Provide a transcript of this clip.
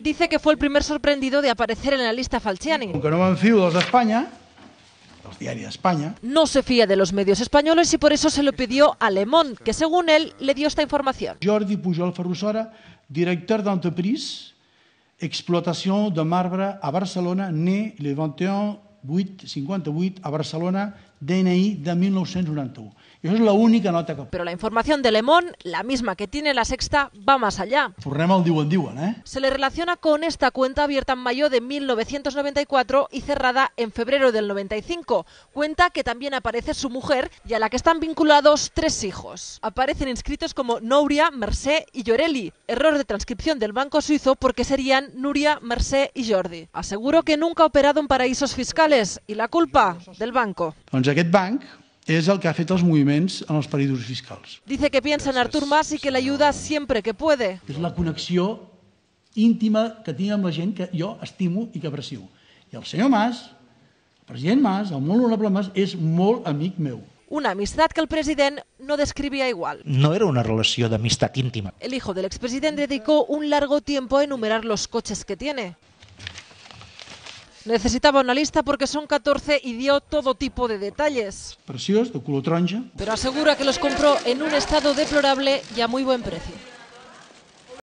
dice que fue el primer sorprendido de aparecer en la lista Falciani. Aunque no van los de España, los diarios de España. No se fía de los medios españoles y por eso se lo pidió a Le que según él le dio esta información. Jordi Pujol Ferrusora, director de Entreprise, explotación de marbre a Barcelona, né le 21 a Barcelona DNI de 1991. Eso es la única nota que... Pero la información de Lemón, la misma que tiene la sexta, va más allá. Eh? Se le relaciona con esta cuenta abierta en mayo de 1994 y cerrada en febrero del 95. Cuenta que también aparece su mujer y a la que están vinculados tres hijos. Aparecen inscritos como Nouria, Mercé y Llorelli. Error de transcripción del banco suizo porque serían Nuria, Mercé y Jordi. Aseguro que nunca ha operado en paraísos fiscales y la culpa del banco. aquest banc és el que ha fet els moviments en els períodos fiscals. Dice que piensa en Artur Mas i que l'ajuda sempre que puede. És la connexió íntima que tinc amb la gent que jo estimo i que aprecio. I el senyor Mas, el president Mas, el molt honorable Mas, és molt amic meu. Una amistat que el president no descrivia igual. No era una relació d'amistat íntima. El hijo del l'expresident dedicó un largo tiempo a enumerar los coches que tiene. Necesitaba una lista porque son 14 y dio todo tipo de detalles. Pero asegura que los compró en un estado deplorable y a muy buen precio.